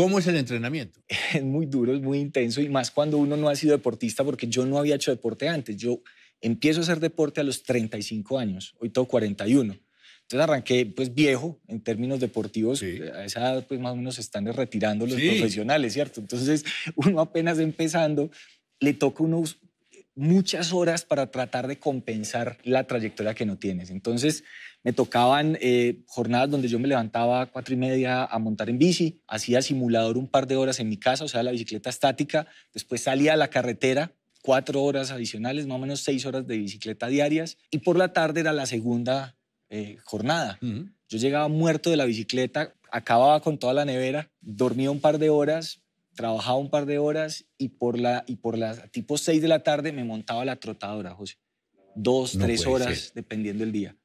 ¿Cómo es el entrenamiento? Es muy duro, es muy intenso y más cuando uno no ha sido deportista porque yo no había hecho deporte antes. Yo empiezo a hacer deporte a los 35 años, hoy tengo 41. Entonces arranqué pues viejo en términos deportivos, eh, a esa edad pues más o menos se están retirando los profesionales, ¿cierto? Entonces uno apenas empezando, le toca uno muchas horas para tratar de compensar la trayectoria que no tienes. Entonces, me tocaban eh, jornadas donde yo me levantaba a cuatro y media a montar en bici, hacía simulador un par de horas en mi casa, o sea, la bicicleta estática, después salía a la carretera, cuatro horas adicionales, más o menos seis horas de bicicleta diarias, y por la tarde era la segunda eh, jornada. Yo llegaba muerto de la bicicleta, acababa con toda la nevera, dormía un par de horas, trabajaba un par de horas y por, la, y por las tipo 6 de la tarde me montaba la trotadora, José. Dos, tres horas, dependiendo del día.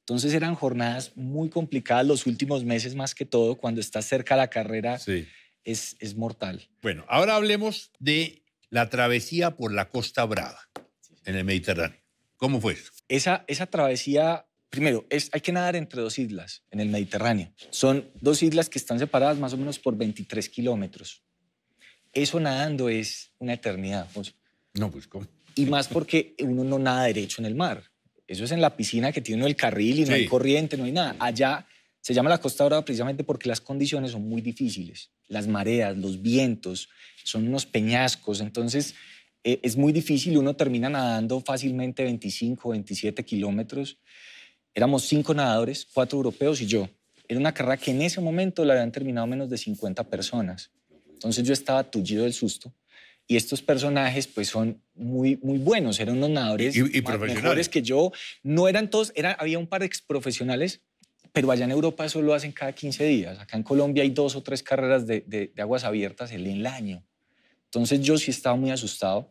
Entonces eran jornadas muy complicadas los últimos meses más que todo. Cuando estás cerca de la carrera es, es mortal. Bueno, ahora hablemos de la travesía por la Costa Brava en el Mediterráneo. ¿Cómo fue Esa, esa travesía, primero, es, hay que nadar entre dos islas en el Mediterráneo. Son dos islas que están separadas más o menos por 23 kilómetros. Eso nadando es una eternidad, No, pues Y más porque uno no nada derecho en el mar. Eso es en la piscina que tiene uno el carril y no hay corriente, no hay nada. Allá se llama la Costa Dorada precisamente porque las condiciones son muy difíciles. Las mareas, los vientos, son unos peñascos. Entonces eh, es muy difícil. Uno termina nadando fácilmente 25, 27 kilómetros. Éramos cinco nadadores, cuatro europeos y yo. Era una carrera que en ese momento la habían terminado menos de 50 personas. Entonces yo estaba tullido del susto. Y estos personajes, pues, son muy, muy buenos. Eran unos nadadores y, mejores que yo. No eran todos, era, había un par de profesionales, pero allá en Europa eso lo hacen cada 15 días. Acá en Colombia hay dos o tres carreras de, de, aguas abiertas en el año. Entonces yo sí estaba muy asustado.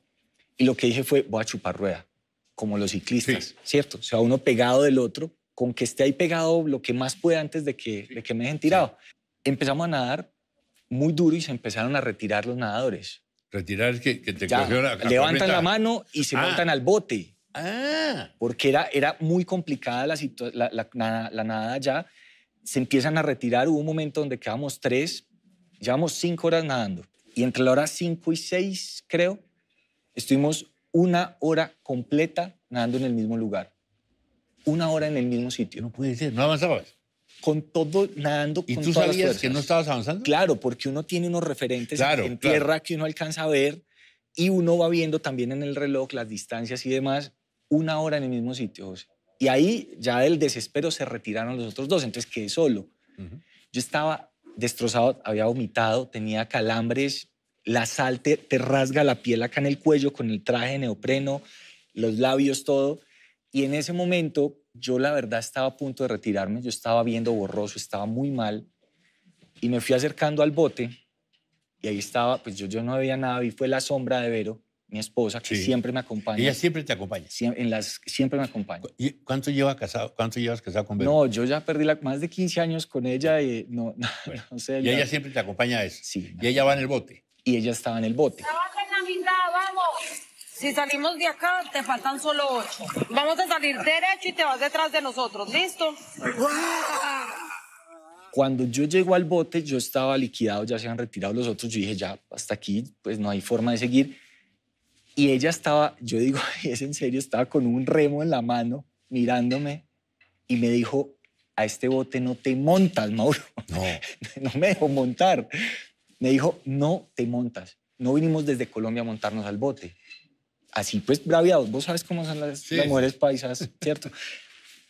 Y lo que dije fue, voy a chupar rueda, como los ciclistas, ¿cierto? O sea, uno pegado del otro, con que esté ahí pegado lo que más pueda antes de que, de que me dejen tirado. Empezamos a nadar, muy duro y se empezaron a retirar los nadadores. Retirar que, que te ya, Levantan la mano y se ah. montan al bote. Ah. Porque era, era muy complicada la, la, la, la nada ya. Se empiezan a retirar. Hubo un momento donde quedamos tres, llevamos cinco horas nadando. Y entre la hora cinco y seis, creo, estuvimos una hora completa nadando en el mismo lugar. Una hora en el mismo sitio. No puede ser, no avanzabas con todo, nadando ¿Y tú todas sabías que no estabas avanzando? Claro, porque uno tiene unos referentes en, tierra que uno alcanza a ver y uno va viendo también en el reloj las distancias y demás, una hora en el mismo sitio, José. Y ahí ya del desespero se retiraron los otros dos, entonces quedé solo. Yo estaba destrozado, había vomitado, tenía calambres, la sal te, te rasga la piel acá en el cuello con el traje de neopreno, los labios, todo. Y en ese momento yo la verdad estaba a punto de retirarme, yo estaba viendo borroso, estaba muy mal y me fui acercando al bote y ahí estaba, pues yo, yo no veía nada, vi fue la sombra de Vero, mi esposa, que siempre me acompaña. Ella siempre te acompaña. Siempre, en las, siempre me acompaña. ¿Y cuánto, lleva casado, ¿Cuánto llevas casado con Vero? No, yo ya perdí más de 15 años con ella y no, Y ella siempre te acompaña a eso. Sí. Y ella va en el bote. Y ella estaba en el bote. ¡Trabaja en la mitad, vamos! Si salimos de acá, te faltan solo ocho. Vamos a salir derecho y te vas detrás de nosotros, ¿listo? Cuando yo llego al bote, yo estaba liquidado, ya se han retirado los otros. Yo dije, ya, hasta aquí, pues no hay forma de seguir. Y ella estaba, yo digo, es en serio, estaba con un remo en la mano, mirándome, y me dijo, a este bote no te montas, Mauro. No. no me dejó montar. Me dijo, no te montas. No vinimos desde Colombia a montarnos al bote así pues braviados. Vos sabes cómo son las, mujeres paisas, ¿cierto?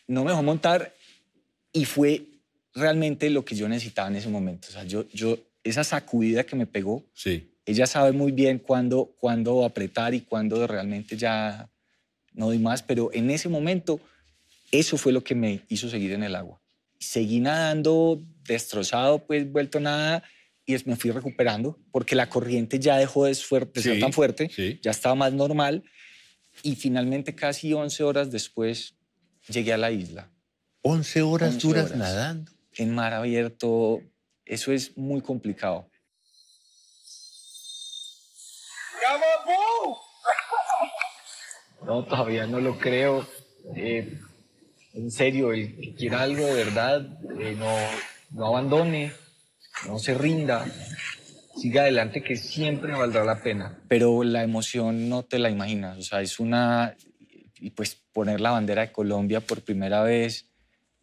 No me dejó montar y fue realmente lo que yo necesitaba en ese momento. O sea, yo, yo esa sacudida que me pegó, ella sabe muy bien cuándo, cuándo apretar y cuándo realmente ya no doy más, pero en ese momento eso fue lo que me hizo seguir en el agua. Seguí nadando, destrozado, pues vuelto nada, y me fui recuperando porque la corriente ya dejó de, ser tan fuerte, ya estaba más normal. Y finalmente, casi 11 horas después, llegué a la isla. ¿11 horas duras nadando? En mar abierto, eso es muy complicado. No, todavía no lo creo. Eh, en serio, el que quiera algo verdad, eh, no, no abandone no se rinda, siga adelante que siempre valdrá la pena. Pero la emoción no te la imaginas, o sea, es una, y pues poner la bandera de Colombia por primera vez,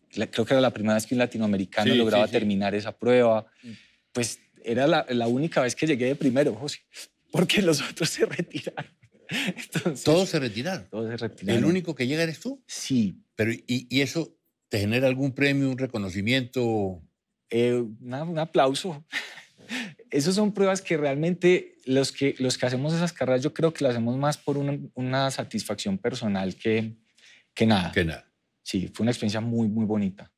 creo que era la primera vez que un latinoamericano lograba terminar esa prueba, mm. pues era la, única vez que llegué de primero, José, porque los otros se retiraron. todos se retiraron. Todos se retiraron. ¿El único que llega eres tú? Sí. Pero, y eso te genera algún premio, un reconocimiento? eh, un aplauso. Esas son pruebas que realmente los que, los que hacemos esas carreras yo creo que lo hacemos más por una, satisfacción personal que, que nada. Que nada. Sí, fue una experiencia muy, muy bonita.